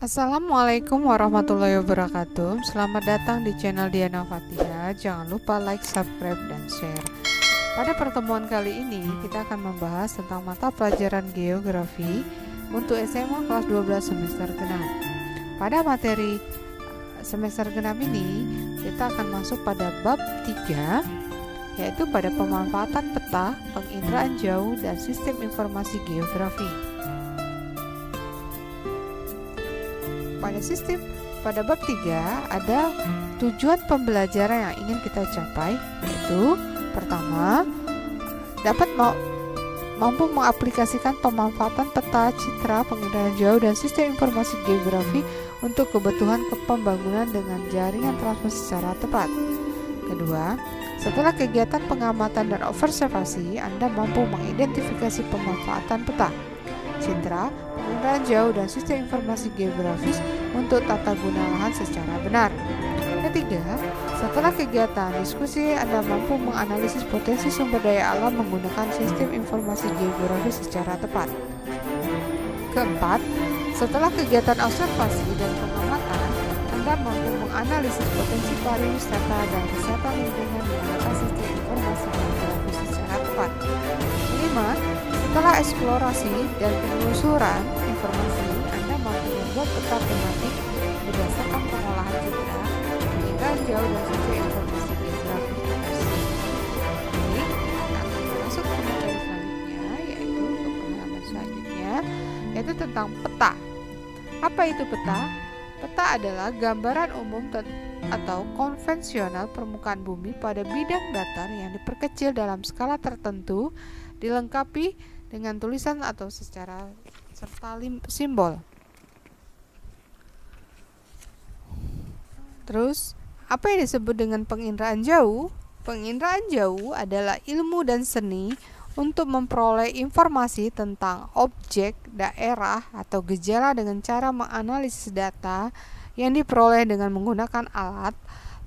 Assalamualaikum warahmatullahi wabarakatuh Selamat datang di channel Diana Fatia Jangan lupa like, subscribe, dan share Pada pertemuan kali ini kita akan membahas tentang mata pelajaran geografi Untuk SMA kelas 12 semester genap Pada materi semester genap ini kita akan masuk pada bab 3 yaitu pada pemanfaatan peta, penginderaan jauh, dan sistem informasi geografi. Pada sistem pada bab 3 ada tujuan pembelajaran yang ingin kita capai yaitu pertama dapat mau mampu mengaplikasikan pemanfaatan peta, citra, penginderaan jauh, dan sistem informasi geografi untuk kebutuhan kepembangunan dengan jaringan transmisi secara tepat. Kedua, setelah kegiatan pengamatan dan observasi, Anda mampu mengidentifikasi pemanfaatan peta, citra, penggunaan jauh, dan sistem informasi geografis untuk tata guna lahan secara benar. Ketiga, setelah kegiatan diskusi, Anda mampu menganalisis potensi sumber daya alam menggunakan sistem informasi geografis secara tepat. Keempat, setelah kegiatan observasi dan pengamatan, Anda mampu menganalisis potensi pariwisata dan wisata lingkungan dengan sisi informasi yang secara tepat. Lima, Setelah eksplorasi dan penelusuran informasi, Anda mampu membuat peta tematik berdasarkan pengolahan cerita, hingga jauh dan sisi informasi geografi. Ini akan masuk ke selanjutnya, yaitu untuk selanjutnya, yaitu tentang peta. Apa itu peta? Peta adalah gambaran umum atau konvensional permukaan bumi pada bidang datar yang diperkecil dalam skala tertentu, dilengkapi dengan tulisan atau secara serta simbol. Terus, apa yang disebut dengan penginderaan jauh? Penginderaan jauh adalah ilmu dan seni untuk memperoleh informasi tentang objek, daerah, atau gejala dengan cara menganalisis data yang diperoleh dengan menggunakan alat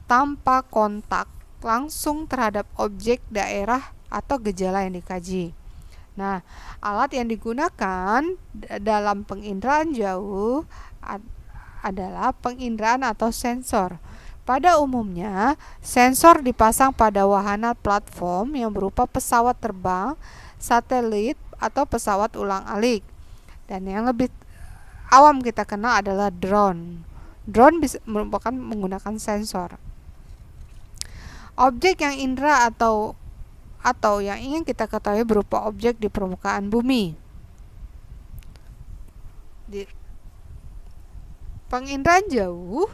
tanpa kontak langsung terhadap objek, daerah, atau gejala yang dikaji. Nah, alat yang digunakan dalam penginderaan jauh adalah penginderaan atau sensor pada umumnya, sensor dipasang pada wahana platform yang berupa pesawat terbang, satelit, atau pesawat ulang-alik. Dan yang lebih awam kita kenal adalah drone. Drone bisa, merupakan menggunakan sensor. Objek yang indra atau atau yang ingin kita ketahui berupa objek di permukaan bumi. Di jauh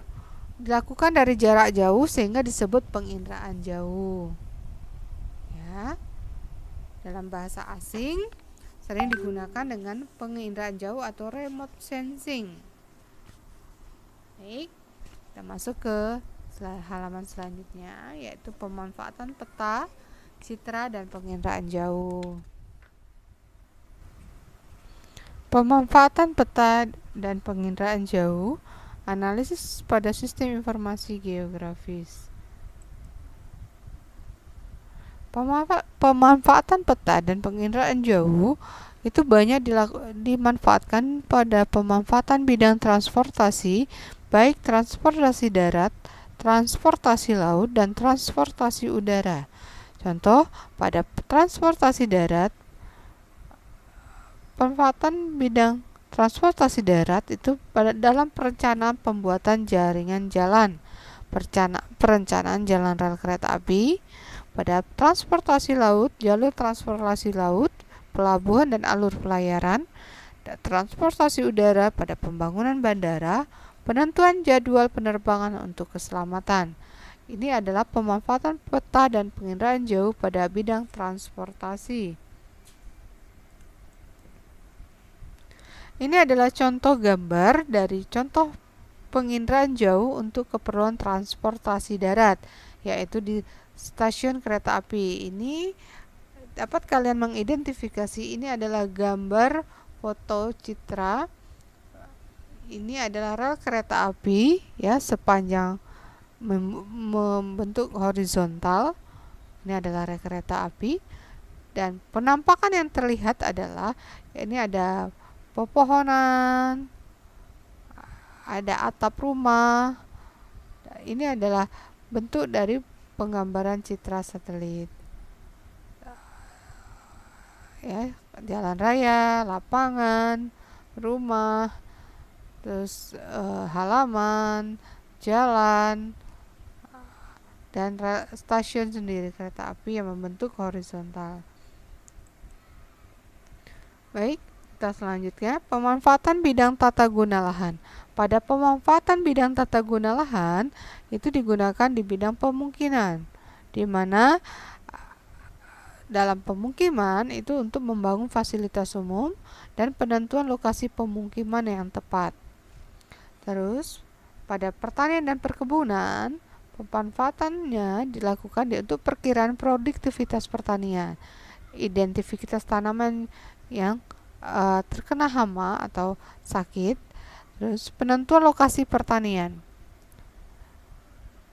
dilakukan dari jarak jauh sehingga disebut penginderaan jauh. Ya. Dalam bahasa asing sering digunakan dengan penginderaan jauh atau remote sensing. Baik, kita masuk ke halaman selanjutnya yaitu pemanfaatan peta, citra dan penginderaan jauh. Pemanfaatan peta dan penginderaan jauh Analisis pada sistem informasi geografis. pemanfaatan peta dan penginderaan jauh itu banyak dimanfaatkan pada pemanfaatan bidang transportasi, baik transportasi darat, transportasi laut, dan transportasi udara. Contoh, pada transportasi darat, pemanfaatan bidang Transportasi darat itu pada dalam perencanaan pembuatan jaringan jalan, percana, perencanaan jalan rel kereta api, pada transportasi laut, jalur transportasi laut, pelabuhan dan alur pelayaran, dan transportasi udara pada pembangunan bandara, penentuan jadwal penerbangan untuk keselamatan. Ini adalah pemanfaatan peta dan penginderaan jauh pada bidang transportasi. Ini adalah contoh gambar dari contoh penginderaan jauh untuk keperluan transportasi darat, yaitu di stasiun kereta api. Ini dapat kalian mengidentifikasi ini adalah gambar foto citra. Ini adalah rel kereta api ya sepanjang membentuk horizontal. Ini adalah rel kereta api dan penampakan yang terlihat adalah ini ada pepohonan, ada atap rumah. Nah, ini adalah bentuk dari penggambaran citra satelit. Nah, ya, jalan raya, lapangan, rumah, terus e, halaman, jalan, dan stasiun sendiri kereta api yang membentuk horizontal. Baik, kita selanjutnya pemanfaatan bidang tata guna lahan. Pada pemanfaatan bidang tata guna lahan itu digunakan di bidang pemungkinan, di mana dalam pemukiman itu untuk membangun fasilitas umum dan penentuan lokasi pemukiman yang tepat. Terus, pada pertanian dan perkebunan, pemanfaatannya dilakukan untuk perkiraan produktivitas pertanian, identifikasi tanaman yang uh, terkena hama atau sakit. Terus penentuan lokasi pertanian.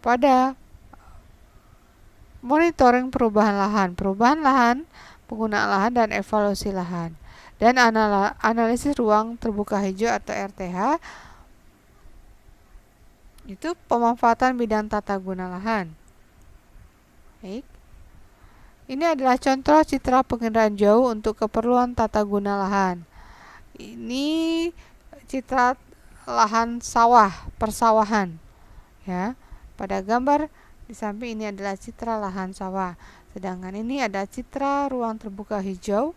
Pada monitoring perubahan lahan, perubahan lahan, penggunaan lahan dan evaluasi lahan dan analisis ruang terbuka hijau atau RTH itu pemanfaatan bidang tata guna lahan. Baik. Ini adalah contoh citra penginderaan jauh untuk keperluan tata guna lahan. Ini citra lahan sawah, persawahan. Ya. Pada gambar di samping ini adalah citra lahan sawah. Sedangkan ini ada citra ruang terbuka hijau.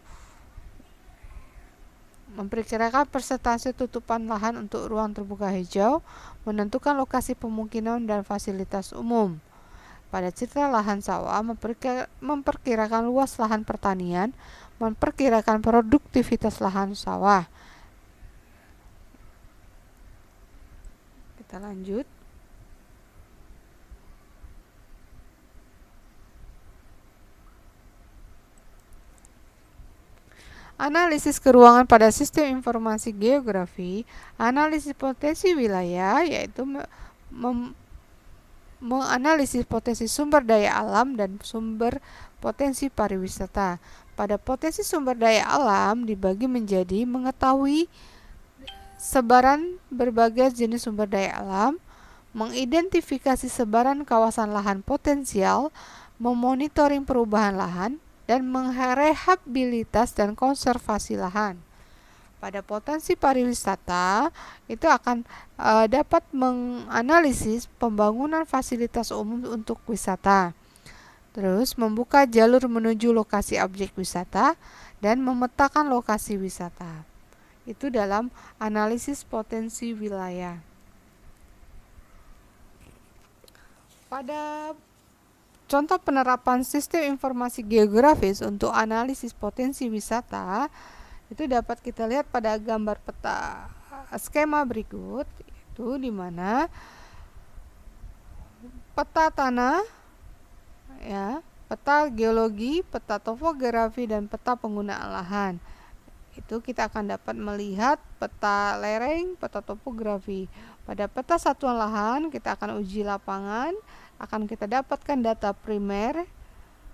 Memperkirakan persentase tutupan lahan untuk ruang terbuka hijau, menentukan lokasi pemungkinan dan fasilitas umum pada citra lahan sawah memperkirakan luas lahan pertanian, memperkirakan produktivitas lahan sawah. Kita lanjut. Analisis keruangan pada sistem informasi geografi, analisis potensi wilayah yaitu mem menganalisis potensi sumber daya alam dan sumber potensi pariwisata. Pada potensi sumber daya alam dibagi menjadi mengetahui sebaran berbagai jenis sumber daya alam, mengidentifikasi sebaran kawasan lahan potensial, memonitoring perubahan lahan, dan merehabilitas dan konservasi lahan pada potensi pariwisata itu akan e, dapat menganalisis pembangunan fasilitas umum untuk wisata. Terus membuka jalur menuju lokasi objek wisata dan memetakan lokasi wisata. Itu dalam analisis potensi wilayah. Pada contoh penerapan sistem informasi geografis untuk analisis potensi wisata, itu dapat kita lihat pada gambar peta skema berikut itu di mana peta tanah ya peta geologi peta topografi dan peta penggunaan lahan itu kita akan dapat melihat peta lereng peta topografi pada peta satuan lahan kita akan uji lapangan akan kita dapatkan data primer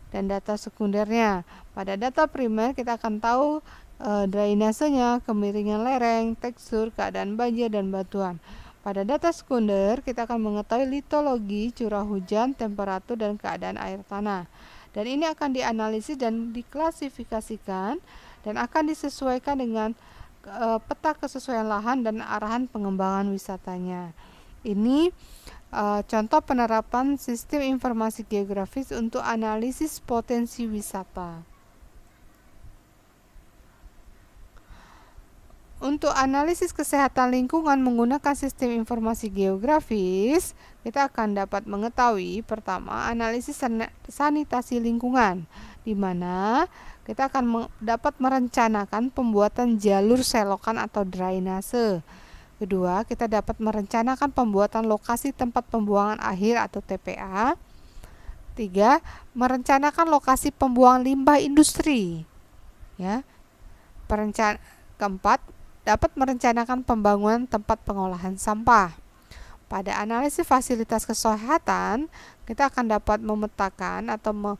dan data sekundernya pada data primer kita akan tahu Eh, drainasenya, kemiringan lereng, tekstur, keadaan banjir, dan batuan. Pada data sekunder, kita akan mengetahui litologi, curah hujan, temperatur, dan keadaan air tanah. Dan ini akan dianalisis dan diklasifikasikan dan akan disesuaikan dengan e, peta kesesuaian lahan dan arahan pengembangan wisatanya. Ini e, contoh penerapan sistem informasi geografis untuk analisis potensi wisata. Untuk analisis kesehatan lingkungan menggunakan sistem informasi geografis, kita akan dapat mengetahui pertama analisis sanitasi lingkungan, di mana kita akan dapat merencanakan pembuatan jalur selokan atau drainase. Kedua, kita dapat merencanakan pembuatan lokasi tempat pembuangan akhir atau TPA. Tiga, merencanakan lokasi pembuangan limbah industri. Ya. Perencana keempat, dapat merencanakan pembangunan tempat pengolahan sampah. Pada analisis fasilitas kesehatan, kita akan dapat memetakan atau me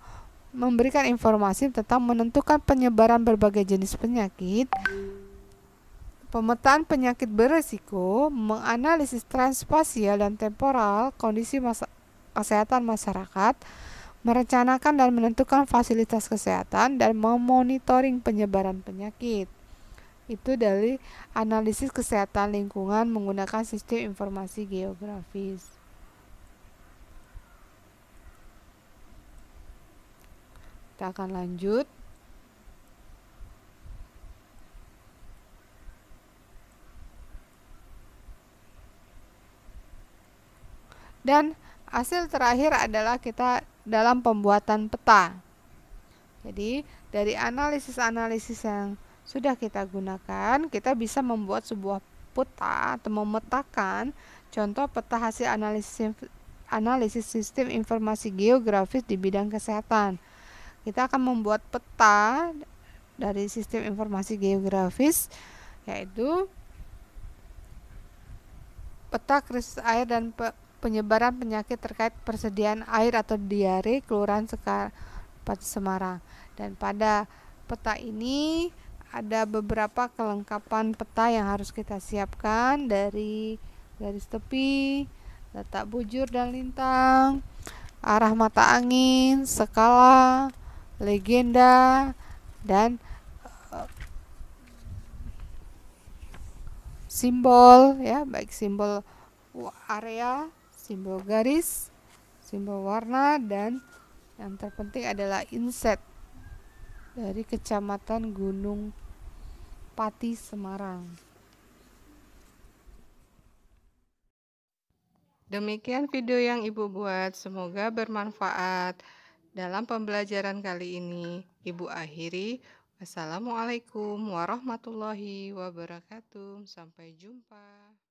memberikan informasi tentang menentukan penyebaran berbagai jenis penyakit, pemetaan penyakit beresiko, menganalisis transpasial dan temporal kondisi masa kesehatan masyarakat, merencanakan dan menentukan fasilitas kesehatan, dan memonitoring penyebaran penyakit itu dari analisis kesehatan lingkungan menggunakan sistem informasi geografis. Kita akan lanjut. Dan hasil terakhir adalah kita dalam pembuatan peta. Jadi, dari analisis-analisis yang sudah kita gunakan, kita bisa membuat sebuah peta atau memetakan contoh peta hasil analisis analisis sistem informasi geografis di bidang kesehatan. Kita akan membuat peta dari sistem informasi geografis yaitu peta krisis air dan pe penyebaran penyakit terkait persediaan air atau diare kelurahan Sekar Semarang. Dan pada peta ini ada beberapa kelengkapan peta yang harus kita siapkan dari garis tepi, letak bujur dan lintang, arah mata angin, skala, legenda, dan eh, simbol ya, baik simbol area, simbol garis, simbol warna dan yang terpenting adalah inset dari Kecamatan Gunung Pati Semarang. Demikian video yang Ibu buat, semoga bermanfaat. Dalam pembelajaran kali ini, Ibu akhiri. Wassalamualaikum warahmatullahi wabarakatuh. Sampai jumpa.